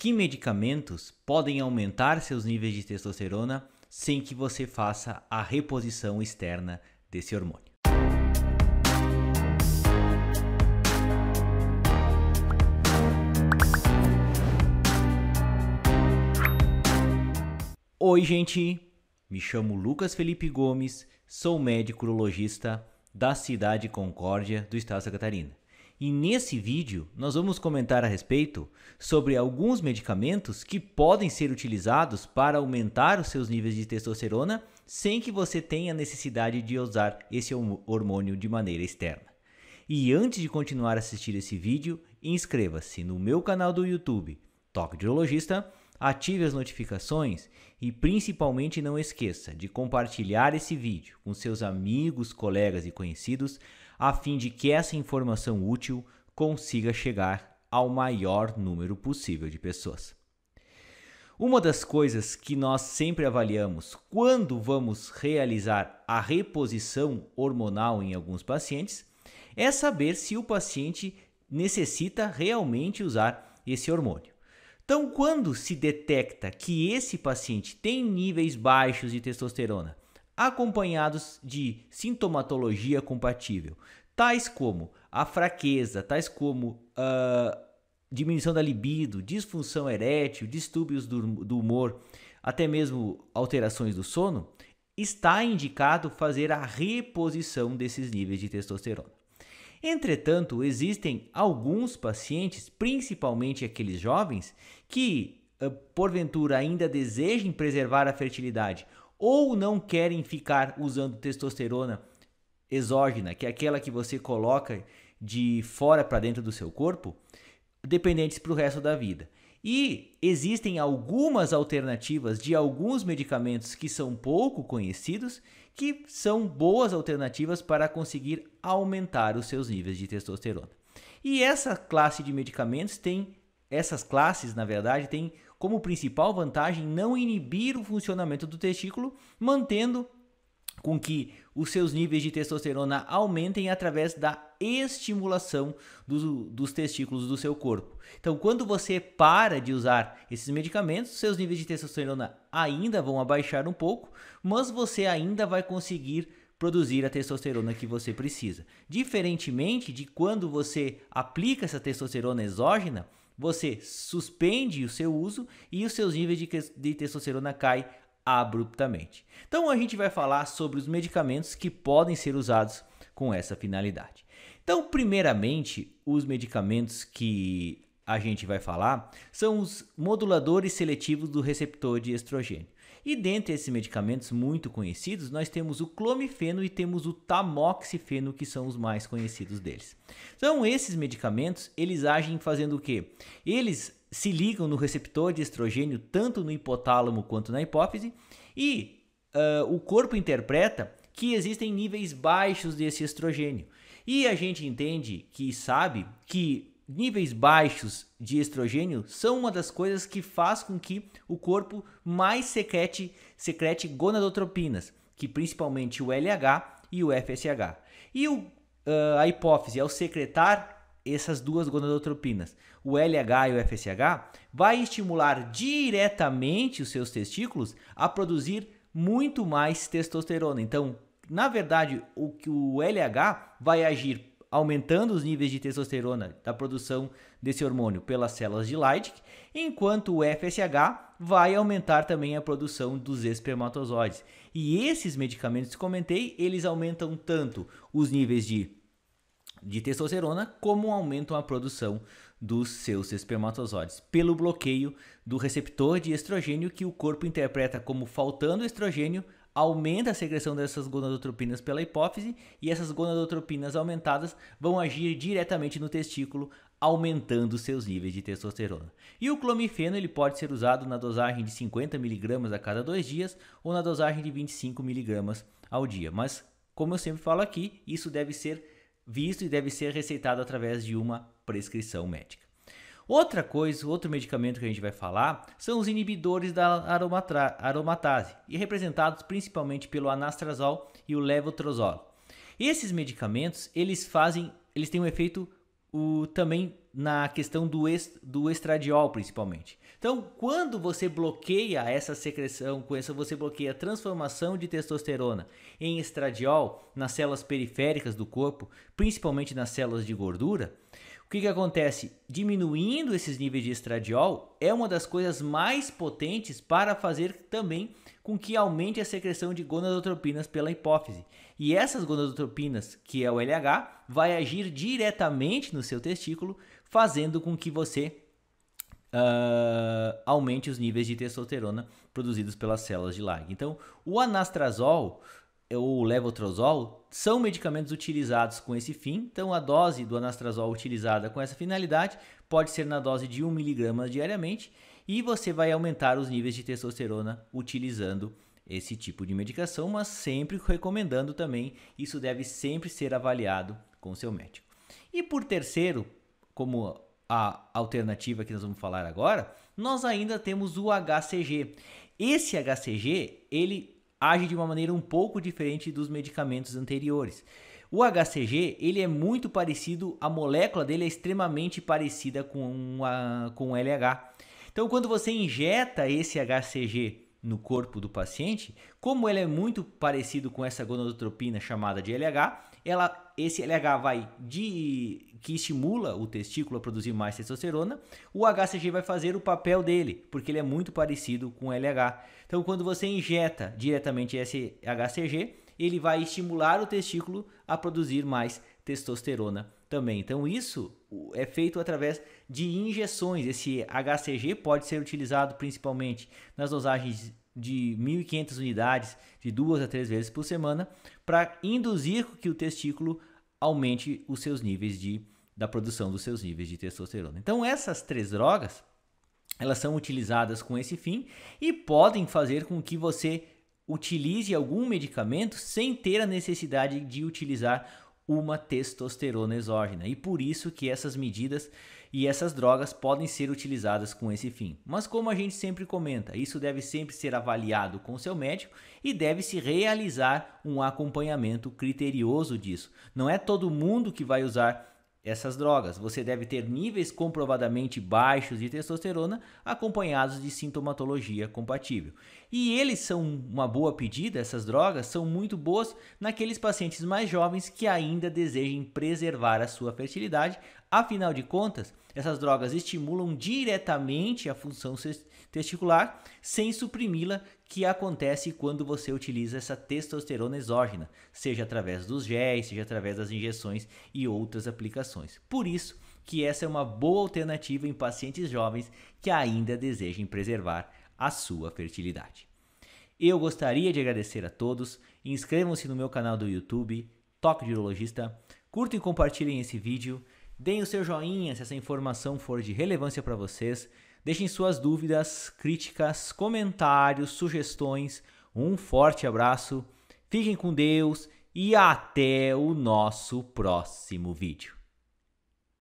Que medicamentos podem aumentar seus níveis de testosterona sem que você faça a reposição externa desse hormônio? Oi, gente! Me chamo Lucas Felipe Gomes, sou médico urologista da cidade Concórdia, do estado de Santa Catarina. E nesse vídeo nós vamos comentar a respeito sobre alguns medicamentos que podem ser utilizados para aumentar os seus níveis de testosterona sem que você tenha necessidade de usar esse hormônio de maneira externa. E antes de continuar a assistir esse vídeo, inscreva-se no meu canal do YouTube, Toque de Urologista, ative as notificações e principalmente não esqueça de compartilhar esse vídeo com seus amigos, colegas e conhecidos a fim de que essa informação útil consiga chegar ao maior número possível de pessoas. Uma das coisas que nós sempre avaliamos quando vamos realizar a reposição hormonal em alguns pacientes é saber se o paciente necessita realmente usar esse hormônio. Então, quando se detecta que esse paciente tem níveis baixos de testosterona acompanhados de sintomatologia compatível, tais como a fraqueza, tais como uh, diminuição da libido, disfunção erétil, distúrbios do, do humor, até mesmo alterações do sono, está indicado fazer a reposição desses níveis de testosterona. Entretanto, existem alguns pacientes, principalmente aqueles jovens, que ah, porventura ainda desejem preservar a fertilidade ou não querem ficar usando testosterona exógena, que é aquela que você coloca de fora para dentro do seu corpo, dependentes para o resto da vida. E existem algumas alternativas de alguns medicamentos que são pouco conhecidos, que são boas alternativas para conseguir aumentar os seus níveis de testosterona. E essa classe de medicamentos tem, essas classes, na verdade, tem como principal vantagem não inibir o funcionamento do testículo, mantendo com que os seus níveis de testosterona aumentem através da estimulação do, dos testículos do seu corpo. Então, quando você para de usar esses medicamentos, seus níveis de testosterona ainda vão abaixar um pouco, mas você ainda vai conseguir produzir a testosterona que você precisa. Diferentemente de quando você aplica essa testosterona exógena, você suspende o seu uso e os seus níveis de, de testosterona caem abruptamente. Então a gente vai falar sobre os medicamentos que podem ser usados com essa finalidade. Então, primeiramente, os medicamentos que a gente vai falar são os moduladores seletivos do receptor de estrogênio. E dentre esses medicamentos muito conhecidos, nós temos o clomifeno e temos o tamoxifeno, que são os mais conhecidos deles. Então, esses medicamentos, eles agem fazendo o quê? Eles se ligam no receptor de estrogênio tanto no hipotálamo quanto na hipófise e uh, o corpo interpreta que existem níveis baixos desse estrogênio. E a gente entende que sabe que níveis baixos de estrogênio são uma das coisas que faz com que o corpo mais secrete, secrete gonadotropinas, que principalmente o LH e o FSH. E o, uh, a hipófise, ao secretar essas duas gonadotropinas, o LH e o FSH, vai estimular diretamente os seus testículos a produzir muito mais testosterona. Então, na verdade, o que o LH vai agir aumentando os níveis de testosterona da produção desse hormônio pelas células de Leydig, enquanto o FSH vai aumentar também a produção dos espermatozoides. E esses medicamentos que comentei, eles aumentam tanto os níveis de, de testosterona como aumentam a produção dos seus espermatozoides, pelo bloqueio do receptor de estrogênio que o corpo interpreta como faltando estrogênio aumenta a secreção dessas gonadotropinas pela hipófise e essas gonadotropinas aumentadas vão agir diretamente no testículo, aumentando seus níveis de testosterona. E o clomifeno ele pode ser usado na dosagem de 50 mg a cada dois dias ou na dosagem de 25 mg ao dia. Mas, como eu sempre falo aqui, isso deve ser visto e deve ser receitado através de uma prescrição médica. Outra coisa, outro medicamento que a gente vai falar são os inibidores da aromatase, e representados principalmente pelo anastrazol e o levotrozol. Esses medicamentos, eles fazem, eles têm um efeito o, também na questão do, est, do estradiol, principalmente. Então, quando você bloqueia essa secreção, com essa você bloqueia a transformação de testosterona em estradiol nas células periféricas do corpo, principalmente nas células de gordura, o que, que acontece? Diminuindo esses níveis de estradiol é uma das coisas mais potentes para fazer também com que aumente a secreção de gonadotropinas pela hipófise. E essas gonadotropinas, que é o LH, vai agir diretamente no seu testículo, fazendo com que você uh, aumente os níveis de testosterona produzidos pelas células de Lange. Então, o anastrazol ou levotrozol são medicamentos utilizados com esse fim, então a dose do anastrazol utilizada com essa finalidade pode ser na dose de 1mg diariamente e você vai aumentar os níveis de testosterona utilizando esse tipo de medicação, mas sempre recomendando também, isso deve sempre ser avaliado com seu médico. E por terceiro, como a alternativa que nós vamos falar agora, nós ainda temos o HCG. Esse HCG, ele age de uma maneira um pouco diferente dos medicamentos anteriores. O HCG ele é muito parecido, a molécula dele é extremamente parecida com, a, com o LH. Então, quando você injeta esse HCG no corpo do paciente, como ele é muito parecido com essa gonadotropina chamada de LH, ela, esse LH vai de que estimula o testículo a produzir mais testosterona, o HCG vai fazer o papel dele, porque ele é muito parecido com o LH. Então, quando você injeta diretamente esse HCG, ele vai estimular o testículo a produzir mais testosterona também. Então isso é feito através de injeções. Esse HCG pode ser utilizado principalmente nas dosagens de 1.500 unidades, de duas a três vezes por semana, para induzir que o testículo aumente os seus níveis de da produção dos seus níveis de testosterona. Então essas três drogas, elas são utilizadas com esse fim e podem fazer com que você utilize algum medicamento sem ter a necessidade de utilizar uma testosterona exógena. E por isso que essas medidas e essas drogas podem ser utilizadas com esse fim. Mas como a gente sempre comenta, isso deve sempre ser avaliado com seu médico e deve se realizar um acompanhamento criterioso disso. Não é todo mundo que vai usar essas drogas. Você deve ter níveis comprovadamente baixos de testosterona acompanhados de sintomatologia compatível. E eles são uma boa pedida, essas drogas são muito boas naqueles pacientes mais jovens que ainda desejem preservar a sua fertilidade Afinal de contas, essas drogas estimulam diretamente a função testicular sem suprimi-la, que acontece quando você utiliza essa testosterona exógena, seja através dos géis, seja através das injeções e outras aplicações. Por isso que essa é uma boa alternativa em pacientes jovens que ainda desejem preservar a sua fertilidade. Eu gostaria de agradecer a todos. Inscrevam-se no meu canal do YouTube, Toque de Urologista. Curtam e compartilhem esse vídeo. Deem o seu joinha se essa informação for de relevância para vocês. Deixem suas dúvidas, críticas, comentários, sugestões. Um forte abraço, fiquem com Deus e até o nosso próximo vídeo.